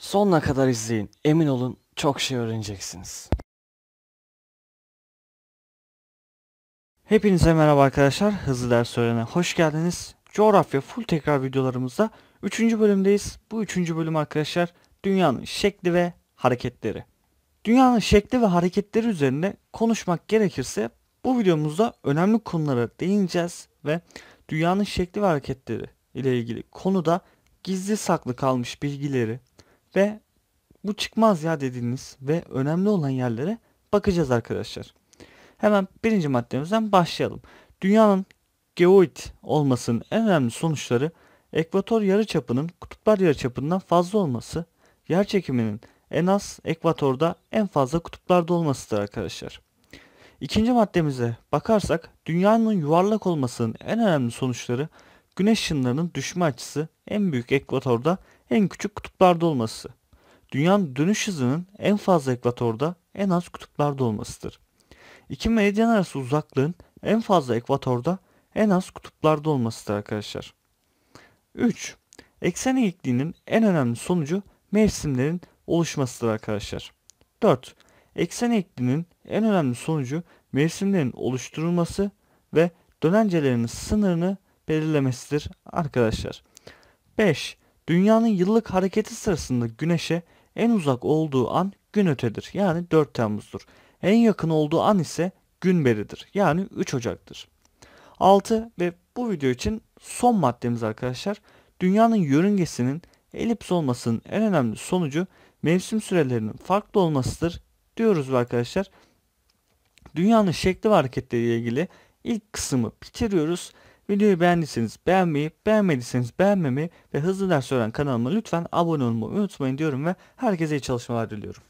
Sonuna kadar izleyin. Emin olun çok şey öğreneceksiniz. Hepinize merhaba arkadaşlar. Hızlı Ders Öğren'e hoş geldiniz. Coğrafya full tekrar videolarımızda 3. bölümdeyiz. Bu 3. bölüm arkadaşlar dünyanın şekli ve hareketleri. Dünyanın şekli ve hareketleri üzerinde konuşmak gerekirse bu videomuzda önemli konulara değineceğiz ve dünyanın şekli ve hareketleri ile ilgili konuda gizli saklı kalmış bilgileri, ve bu çıkmaz ya dediğiniz ve önemli olan yerlere bakacağız arkadaşlar. Hemen birinci maddemizden başlayalım. Dünyanın geoid olmasının en önemli sonuçları ekvator yarıçapının kutuplar yarıçapından fazla olması, yer çekiminin en az ekvatorda en fazla kutuplarda olmasıdır arkadaşlar. İkinci maddemize bakarsak dünyanın yuvarlak olmasının en önemli sonuçları güneş ışınlarının düşme açısı en büyük ekvatorda en küçük kutuplarda olması. Dünyanın dönüş hızının en fazla ekvatorda en az kutuplarda olmasıdır. İki meridyen arası uzaklığın en fazla ekvatorda en az kutuplarda olmasıdır arkadaşlar. 3. Eksen eğikliğinin en önemli sonucu mevsimlerin oluşmasıdır arkadaşlar. 4. Eksen eğikliğinin en önemli sonucu mevsimlerin oluşturulması ve dönencelerinin sınırını belirlemesidir arkadaşlar. 5. Dünyanın yıllık hareketi sırasında güneşe en uzak olduğu an gün ötedir. Yani 4 Temmuz'dur. En yakın olduğu an ise gün beridir. Yani 3 Ocak'tır. 6 ve bu video için son maddemiz arkadaşlar. Dünyanın yörüngesinin elips olmasının en önemli sonucu mevsim sürelerinin farklı olmasıdır diyoruz arkadaşlar. Dünyanın şekli ve hareketleriyle ilgili ilk kısmı bitiriyoruz. Videoyu beğendiyseniz beğenmeyi, beğenmediyseniz beğenmemeyi ve hızlı ders öğren kanalıma lütfen abone olmayı unutmayın diyorum ve herkese iyi çalışmalar diliyorum.